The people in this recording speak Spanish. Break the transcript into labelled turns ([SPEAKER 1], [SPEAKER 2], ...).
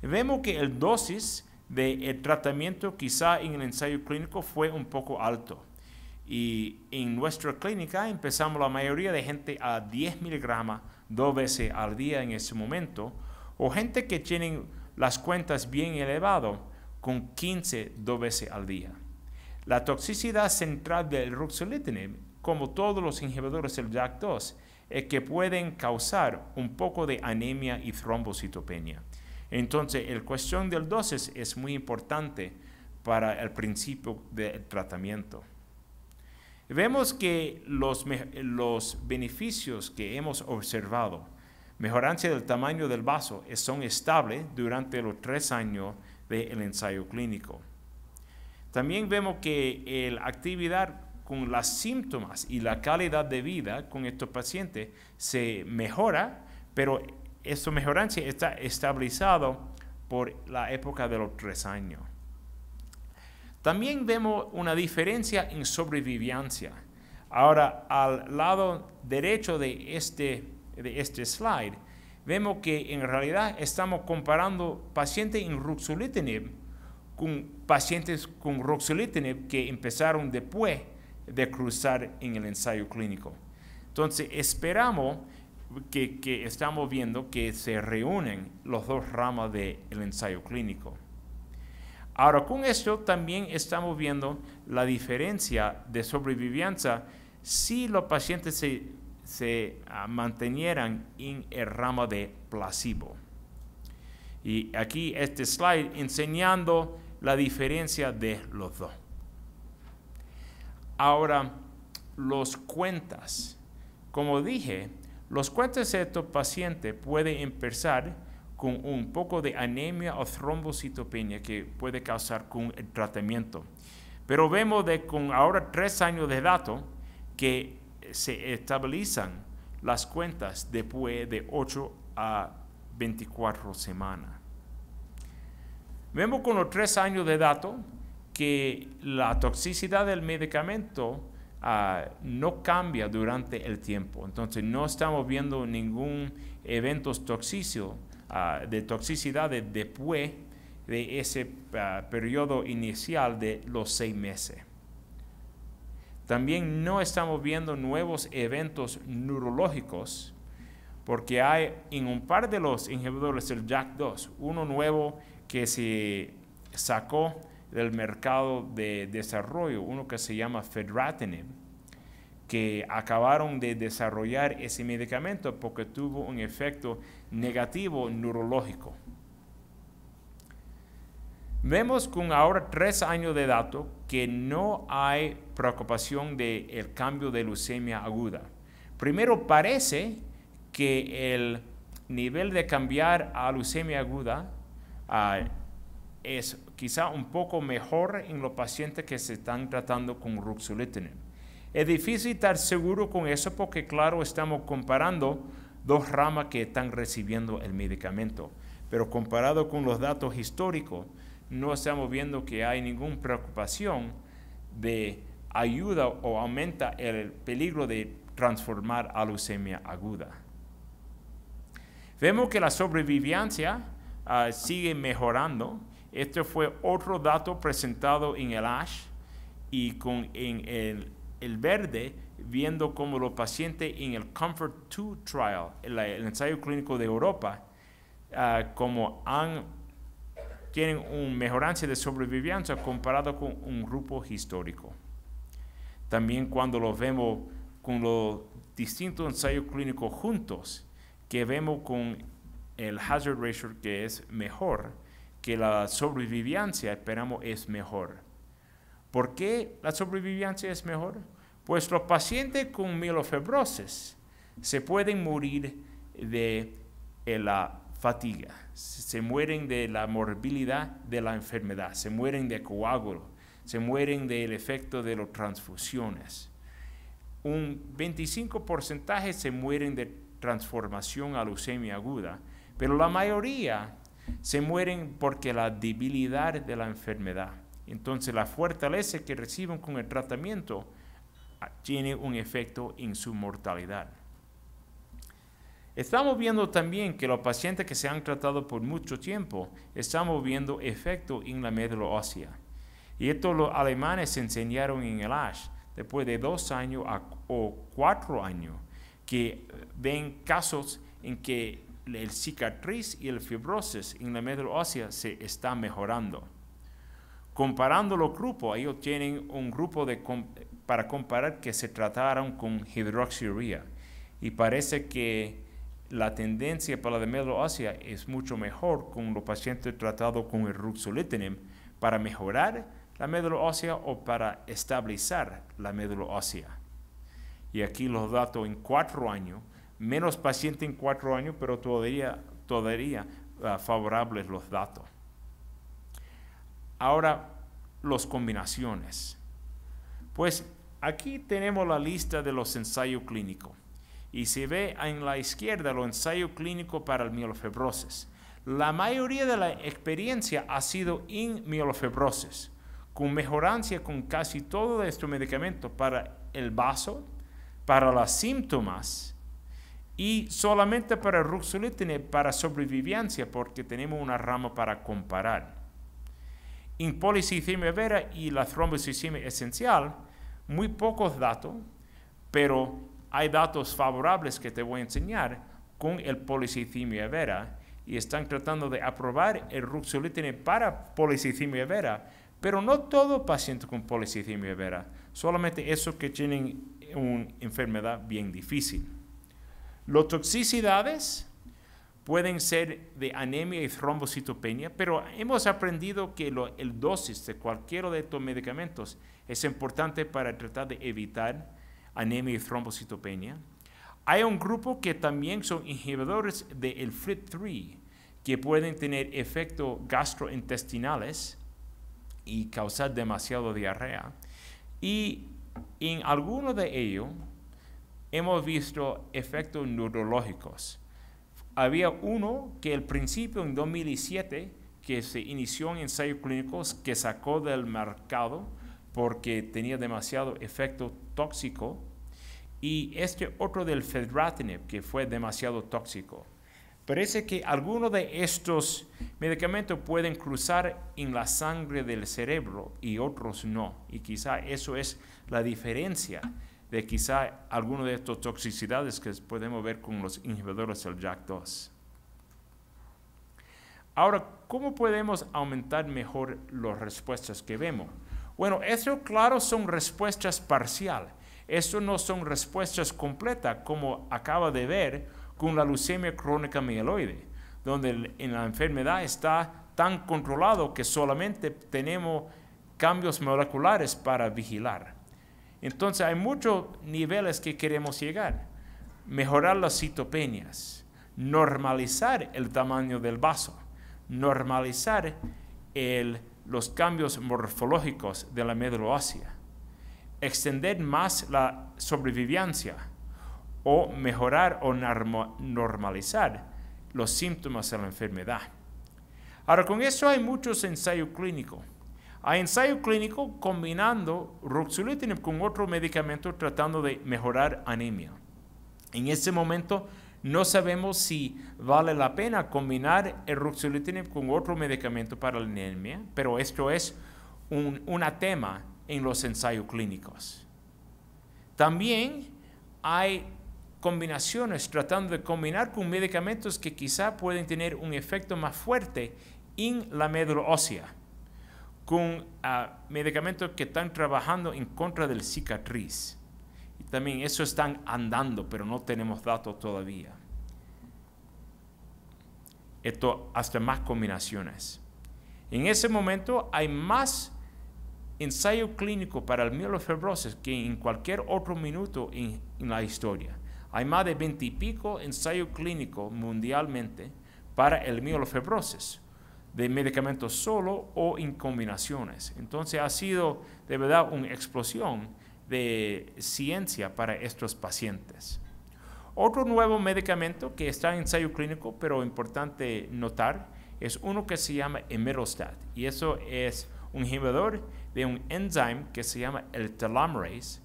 [SPEAKER 1] Vemos que el dosis del el eh, tratamiento quizá en el ensayo clínico fue un poco alto. Y en nuestra clínica empezamos la mayoría de gente a 10 miligramos dos veces al día en ese momento, o gente que tienen las cuentas bien elevadas con 15 dos veces al día. La toxicidad central del ruxolitinib, como todos los inhibidores del JAK2, es que pueden causar un poco de anemia y trombocitopenia. Entonces, el cuestión del dosis es muy importante para el principio del tratamiento. Vemos que los, los beneficios que hemos observado, mejorancia del tamaño del vaso, son estables durante los tres años del ensayo clínico. También vemos que la actividad con los síntomas y la calidad de vida con estos pacientes se mejora, pero esta mejorancia está estabilizado por la época de los tres años. También vemos una diferencia en sobrevivencia. Ahora, al lado derecho de este, de este slide, vemos que en realidad estamos comparando pacientes en ruxolitinib con pacientes con ruxolitinib que empezaron después de cruzar en el ensayo clínico. Entonces, esperamos que, estamos viendo que se reúnen los dos ramas del ensayo clínico. Ahora, con esto también estamos viendo la diferencia de sobrevivencia si los pacientes se, se ah, mantenieran en el rama de placebo. Y aquí este slide enseñando la diferencia de los dos. Ahora, los cuentas. Como dije, los de estos pacientes pueden empezar con un poco de anemia o trombocitopenia que puede causar con el tratamiento. Pero vemos de con ahora tres años de datos que eh, se estabilizan las cuentas después de 8 a 24 semanas. Vemos con los tres años de datos que la toxicidad del medicamento Ah, no cambia durante el tiempo. Entonces no estamos viendo ningún evento toxicio, ah, de toxicidad después de ese ah, periodo inicial de los seis meses. También no estamos viendo nuevos eventos neurológicos porque hay en un par de los inhibidores del JAK2, uno nuevo que se sacó del mercado de desarrollo, uno que se llama Fedratinib, que acabaron de desarrollar ese medicamento porque tuvo un efecto negativo neurológico. Vemos con ahora tres años de datos que no hay preocupación del cambio de leucemia aguda. Primero parece que el nivel de cambiar a leucemia aguda a es quizá un poco mejor en los pacientes que se están tratando con ruxolitinib. Es difícil estar seguro con eso porque, claro, estamos comparando dos ramas que están recibiendo el medicamento. Pero comparado con los datos históricos, no estamos viendo que hay ninguna preocupación de ayuda o aumenta el peligro de transformar a leucemia aguda. Vemos que la sobrevivencia ah, sigue mejorando este fue otro dato presentado en el ASH y con, en el, el verde, viendo cómo los pacientes en el Comfort 2 Trial, el, ensayo clínico de Europa, ah, como han, tienen un mejorancia de sobrevivencia comparado con un grupo histórico. También cuando lo vemos con los distintos ensayos clínicos juntos, que vemos con el hazard ratio que es mejor, que la sobrevivencia, esperamos, es mejor. ¿Por qué la sobrevivencia es mejor? Pues los pacientes con mielofibrosis se pueden morir de eh, la fatiga, se mueren de la morbilidad de la enfermedad, se mueren de coágulo, se mueren del efecto de las transfusiones. Un 25% se mueren de transformación a leucemia aguda, pero la mayoría se mueren porque la debilidad de la enfermedad. Entonces la fortaleza que reciben con el tratamiento ah, tiene un efecto en su mortalidad. Estamos viendo también que los pacientes que se han tratado por mucho tiempo, estamos viendo efecto en la médula ósea. Y esto los alemanes enseñaron en el ASH, después de dos años o cuatro años, que eh, ven casos en que el cicatriz y el fibrosis en la médula ósea se está mejorando. Comparando los grupos, ellos tienen un grupo de, para comparar que se trataron con hidroxiurea y parece que la tendencia para la médula ósea es mucho mejor con los pacientes tratados con el ruxolitinib para mejorar la médula ósea o para estabilizar la médula ósea. Y aquí los datos en cuatro años menos paciente en cuatro años, pero todavía, todavía ah, favorables los datos. Ahora, las combinaciones. Pues aquí tenemos la lista de los ensayos clínicos. Y se ve en la izquierda los ensayos clínicos para el mielofibrosis. La mayoría de la experiencia ha sido en mielofibrosis, con mejorancia con casi todos estos medicamentos para el vaso, para los síntomas y solamente para el ruxolitinib para sobrevivencia porque tenemos una rama para comparar. En policitemia vera y la trombocitemia esencial, muy pocos datos, pero hay datos favorables que te voy a enseñar con el policitemia vera y están tratando de aprobar el ruxolitinib para policitemia vera, pero no todo paciente con policitemia vera, solamente esos que tienen una enfermedad bien difícil. Las toxicidades pueden ser de anemia y trombocitopenia, pero hemos aprendido que lo, el dosis de cualquiera de estos medicamentos es importante para tratar de evitar anemia y trombocitopenia. Hay un grupo que también son inhibidores del flip 3 que pueden tener efectos gastrointestinales y causar demasiado diarrea. Y en alguno de ellos, hemos visto efectos neurológicos. Había uno que al principio en 2007 que se inició en ensayos clínicos que sacó del mercado porque tenía demasiado efecto tóxico y este otro del fedratinib que fue demasiado tóxico. Parece que algunos de estos medicamentos pueden cruzar en la sangre del cerebro y otros no. Y quizá eso es la diferencia de quizá alguna de estas toxicidades que podemos ver con los inhibidores del JAK2. Ahora, ¿cómo podemos aumentar mejor las respuestas que vemos? Bueno, eso claro son respuestas parciales. Eso no son respuestas completas, como acaba de ver con la leucemia crónica mieloide, donde en la enfermedad está tan controlado que solamente tenemos cambios moleculares para vigilar. Entonces hay muchos niveles que queremos llegar. Mejorar las citopenias, normalizar el tamaño del vaso, normalizar los cambios morfológicos de la médula extender más la sobrevivencia o mejorar o normalizar los síntomas de la enfermedad. Ahora, con eso hay muchos ensayos clínicos hay ensayo clínico combinando ruxolitinib con otro medicamento tratando de mejorar anemia. En este momento no sabemos si vale la pena combinar el ruxolitinib con otro medicamento para la anemia, pero esto es un, tema en los ensayos clínicos. También hay combinaciones tratando de combinar con medicamentos que quizá pueden tener un efecto más fuerte en la médula ósea con ah, medicamentos que están trabajando en contra del cicatriz. Y también eso están andando, pero no tenemos datos todavía. Esto hasta más combinaciones. En ese momento hay más ensayo clínico para el mielofibrosis que en cualquier otro minuto en, la historia. Hay más de 20 y pico ensayo clínico mundialmente para el mielofibrosis de medicamentos solo o en combinaciones. Entonces ha sido de verdad una explosión de ciencia para estos pacientes. Otro nuevo medicamento que está en ensayo clínico, pero importante notar, es uno que se llama emerostat. Y eso es un inhibidor de un enzyme que se llama el telomerase,